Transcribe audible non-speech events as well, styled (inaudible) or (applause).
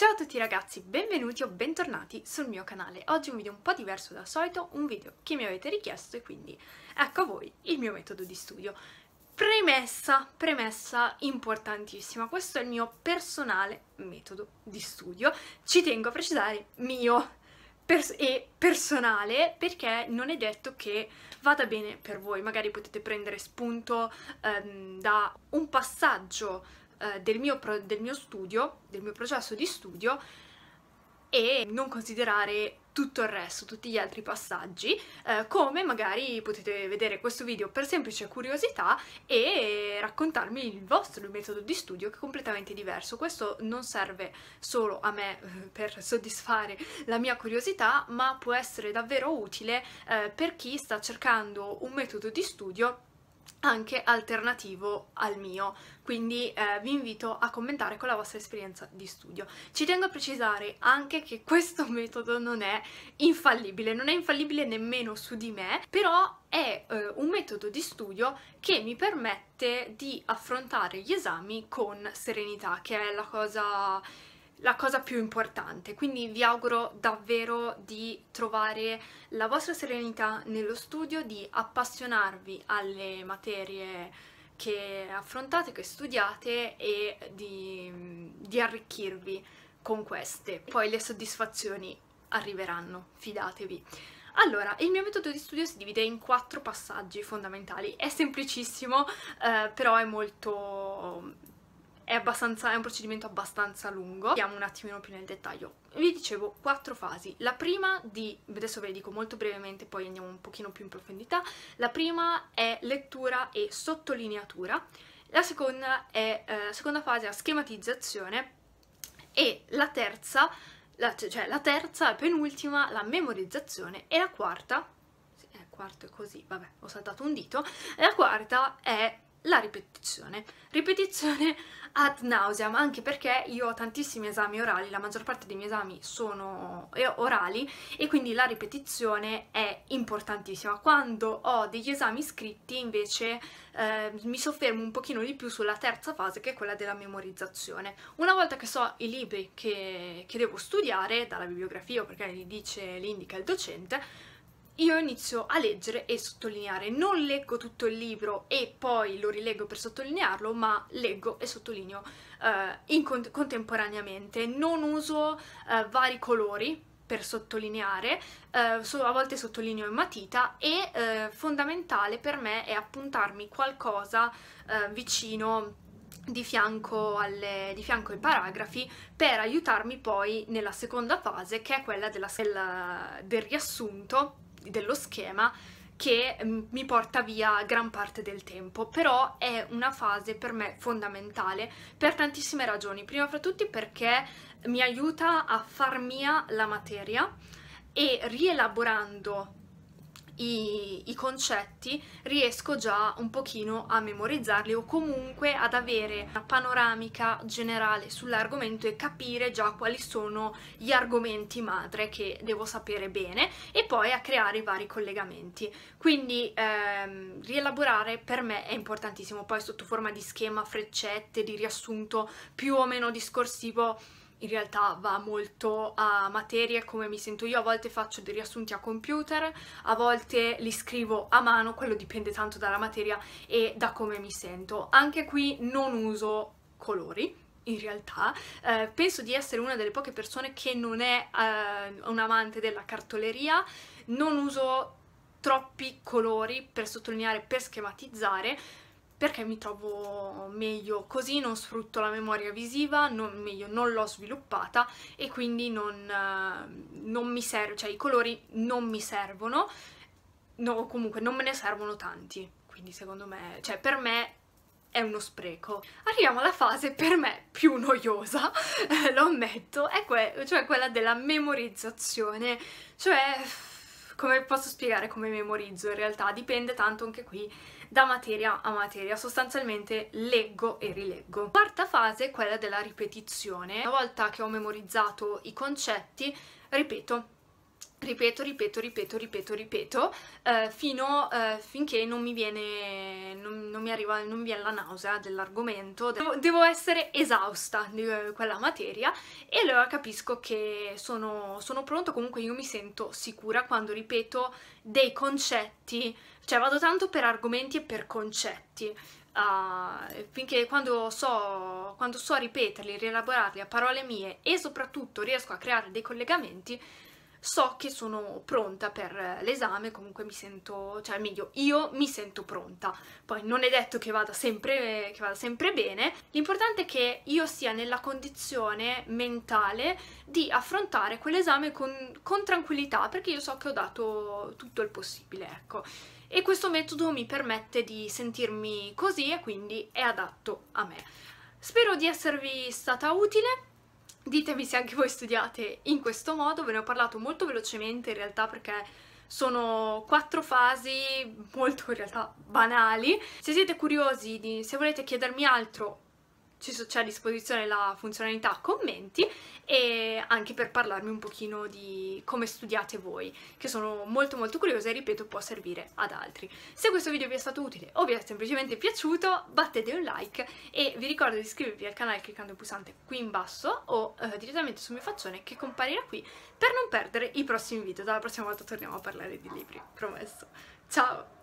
Ciao a tutti ragazzi, benvenuti o bentornati sul mio canale. Oggi un video un po' diverso dal solito, un video che mi avete richiesto e quindi ecco a voi il mio metodo di studio. Premessa, premessa importantissima, questo è il mio personale metodo di studio. Ci tengo a precisare mio pers e personale perché non è detto che vada bene per voi, magari potete prendere spunto ehm, da un passaggio eh, del, mio pro- del mio studio, del mio processo di studio e non considerare tutto il resto, tutti gli altri passaggi, eh, come magari potete vedere questo video per semplice curiosità e raccontarmi il vostro metodo di studio che è completamente diverso. Questo non serve solo a me eh, per soddisfare la mia curiosità, ma può essere davvero utile eh, per chi sta cercando un metodo di studio anche alternativo al mio, quindi eh, vi invito a commentare con la vostra esperienza di studio. Ci tengo a precisare anche che questo (laughs) metodo non è infallibile, non è infallibile nemmeno su di me, però è eh, un metodo di studio che mi permette di affrontare gli esami con serenità, che è la cosa la cosa più importante, quindi vi auguro davvero di trovare la vostra serenità nello studio, di appassionarvi alle materie che affrontate, che studiate e di, di arricchirvi con queste. Poi le soddisfazioni arriveranno, fidatevi. Allora, il mio metodo di studio si divide in quattro passaggi fondamentali. È semplicissimo, eh, però è molto è, abbastanza, è un procedimento abbastanza lungo. Andiamo un attimino più nel dettaglio. Vi dicevo quattro fasi. La prima di, adesso ve le dico molto brevemente, poi andiamo un pochino più in profondità. La prima è lettura e sottolineatura. La seconda, è, eh, seconda fase è la schematizzazione e la terza, la, cioè, cioè la terza e penultima, la memorizzazione e la quarta, sì, eh, quarto è così, vabbè, ho saltato un dito, la quarta è la ripetizione, ripetizione (laughs) ad nauseam, anche perché io ho tantissimi esami orali, la maggior parte dei miei esami sono eh, orali e quindi la ripetizione è importantissima. Quando ho degli esami scritti invece eh, mi soffermo un pochino di più sulla terza fase che è quella della memorizzazione. Una volta che so i libri che, che devo studiare, dalla bibliografia perché li dice, li indica il docente, io inizio a leggere e sottolineare. Non leggo tutto il libro e poi lo rileggo per sottolinearlo, ma leggo e sottolineo eh, cont contemporaneamente. Non uso eh, vari colori per sottolineare, eh, so, a volte sottolineo in matita e eh, fondamentale per me è appuntarmi qualcosa eh, vicino di fianco, alle, di fianco, ai paragrafi per aiutarmi poi nella seconda fase che è quella della, del, del riassunto dello schema che mm, mi porta via gran parte del tempo, però è una fase per me fondamentale per tantissime ragioni, prima fra tutti perché mi aiuta a far mia la materia e rielaborando i, i concetti riesco già un pochino a memorizzarli o comunque ad avere una panoramica generale sull'argomento e capire già quali sono gli argomenti madre che devo sapere bene e poi a creare i vari collegamenti. Quindi ehm, rielaborare per me è importantissimo, poi sotto forma di schema, freccette, di riassunto più o meno discorsivo in realtà va molto a materie come mi sento io, a volte faccio dei riassunti a computer, a volte li scrivo a mano, quello dipende tanto dalla materia e da come mi sento. Anche qui non uso colori, in realtà eh, penso di essere una delle poche persone che non è eh, un amante della cartoleria, non uso troppi colori per sottolineare, per schematizzare, perché mi trovo meglio così, non sfrutto la memoria visiva, non, meglio non l'ho sviluppata e quindi non, eh, non mi serve, cioè i colori non mi servono, no, comunque non me ne servono tanti, quindi secondo me, cioè per me è uno spreco. Arriviamo alla fase per me più noiosa, (laughs) lo ammetto, è que cioè quella della memorizzazione, cioè come posso spiegare come memorizzo in realtà, dipende tanto anche qui da materia a materia, sostanzialmente leggo e rileggo. Quarta fase quella della ripetizione, una volta che ho memorizzato i concetti ripeto ripeto, ripeto, ripeto, ripeto, ripeto, eh, fino, eh, finché non mi viene, non, non mi arriva, non mi viene la nausea dell'argomento, devo, devo, essere esausta di eh, quella materia e allora capisco che sono, sono pronta, comunque io mi sento sicura quando ripeto dei concetti, cioè vado tanto per argomenti e per concetti, Uh, finché quando so, quando so ripeterli, rielaborarli a parole mie e soprattutto riesco a creare dei collegamenti, so che sono pronta per l'esame, comunque mi sento, cioè meglio, io mi sento pronta. Poi non è detto che vada sempre, che vada sempre bene, l'importante è che io sia nella condizione mentale di affrontare quell'esame con, con tranquillità, perché io so che ho dato tutto il possibile, ecco. E questo metodo mi permette di sentirmi così e quindi è adatto a me. Spero di esservi stata utile Ditemi se anche voi studiate in questo modo, ve ne ho parlato molto velocemente in realtà perché sono quattro fasi molto in realtà banali. Se siete curiosi, di, se volete chiedermi altro c'è a disposizione la funzionalità commenti e anche per parlarmi un pochino di come studiate voi, che sono molto molto curiosa e ripeto può servire ad altri. Se questo video vi è stato utile o vi è semplicemente piaciuto battete un like e vi ricordo di iscrivervi al canale cliccando il pulsante qui in basso o eh, direttamente sul mio faccione che comparirà qui per non perdere i prossimi video, dalla prossima volta torniamo a parlare di libri, promesso. Ciao!